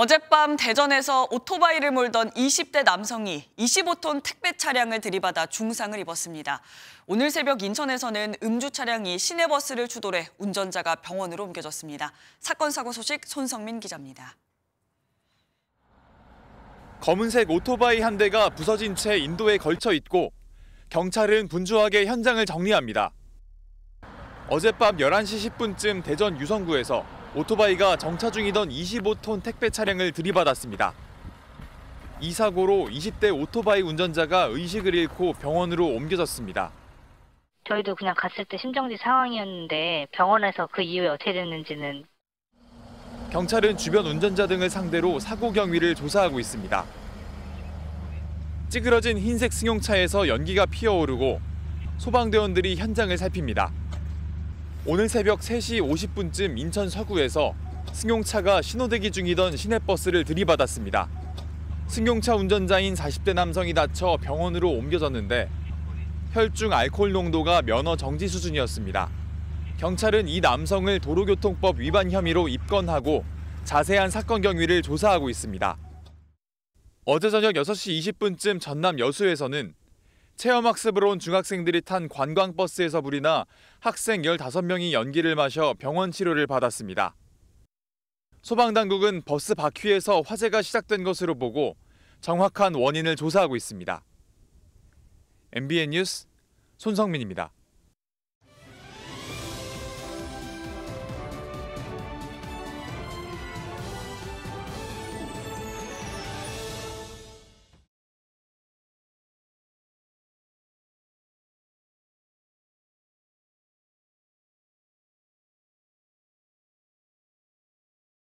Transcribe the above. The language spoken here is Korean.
어젯밤 대전에서 오토바이를 몰던 20대 남성이 25톤 택배 차량을 들이받아 중상을 입었습니다. 오늘 새벽 인천에서는 음주 차량이 시내버스를 추돌해 운전자가 병원으로 옮겨졌습니다. 사건 사고 소식 손성민 기자입니다. 검은색 오토바이 한 대가 부서진 채 인도에 걸쳐 있고 경찰은 분주하게 현장을 정리합니다. 어젯밤 11시 10분쯤 대전 유성구에서 오토바이가 정차 중이던 25톤 택배 차량을 들이받았습니다. 이 사고로 20대 오토바이 운전자가 의식을 잃고 병원으로 옮겨졌습니다. 저희도 그냥 갔을 때 심정지 상황이었는데 병원에서 그 이후에 어떻게 됐는지는 경찰은 주변 운전자 등을 상대로 사고 경위를 조사하고 있습니다. 찌그러진 흰색 승용차에서 연기가 피어오르고 소방대원들이 현장을 살핍니다. 오늘 새벽 3시 50분쯤 인천 서구에서 승용차가 신호대기 중이던 시내버스를 들이받았습니다. 승용차 운전자인 40대 남성이 다쳐 병원으로 옮겨졌는데 혈중 알코올 농도가 면허 정지 수준이었습니다. 경찰은 이 남성을 도로교통법 위반 혐의로 입건하고 자세한 사건 경위를 조사하고 있습니다. 어제 저녁 6시 20분쯤 전남 여수에서는 체험학습으로 온 중학생들이 탄 관광버스에서 불이 나 학생 15명이 연기를 마셔 병원 치료를 받았습니다. 소방당국은 버스 바퀴에서 화재가 시작된 것으로 보고 정확한 원인을 조사하고 있습니다. MBN 뉴스 손성민입니다.